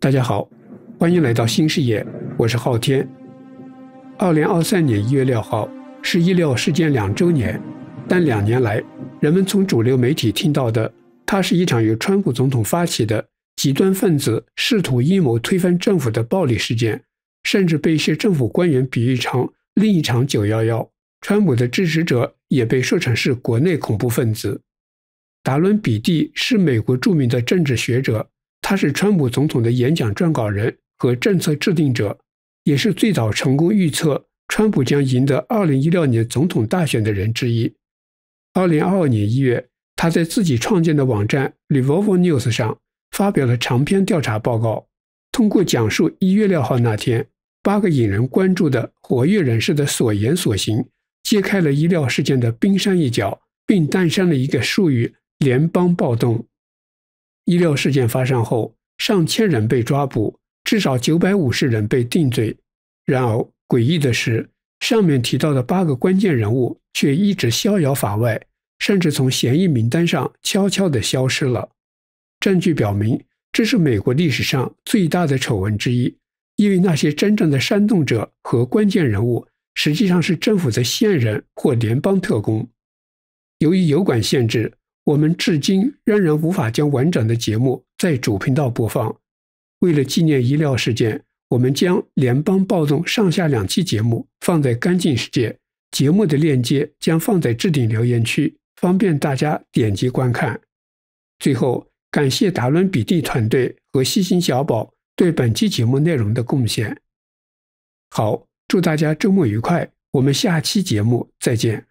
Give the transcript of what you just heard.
大家好，欢迎来到新视野，我是昊天。二零二三年一月六号是医疗事件两周年，但两年来，人们从主流媒体听到的，它是一场由川普总统发起的极端分子试图阴谋推翻政府的暴力事件，甚至被一些政府官员比喻成另一场九幺幺。川普的支持者也被说成是国内恐怖分子。达伦比蒂是美国著名的政治学者。他是川普总统的演讲撰稿人和政策制定者，也是最早成功预测川普将赢得2016年总统大选的人之一。2022年1月，他在自己创建的网站 Revolver News 上发表了长篇调查报告，通过讲述1月6号那天八个引人关注的活跃人士的所言所行，揭开了医疗事件的冰山一角，并诞生了一个术语“联邦暴动”。医疗事件发生后，上千人被抓捕，至少九百五十人被定罪。然而，诡异的是，上面提到的八个关键人物却一直逍遥法外，甚至从嫌疑名单上悄悄地消失了。证据表明，这是美国历史上最大的丑闻之一，因为那些真正的煽动者和关键人物实际上是政府的线人或联邦特工。由于油管限制。我们至今仍然无法将完整的节目在主频道播放。为了纪念医疗事件，我们将《联邦暴动上下两期节目放在干净世界。节目的链接将放在置顶留言区，方便大家点击观看。最后，感谢达伦·比蒂团队和细心小宝对本期节目内容的贡献。好，祝大家周末愉快！我们下期节目再见。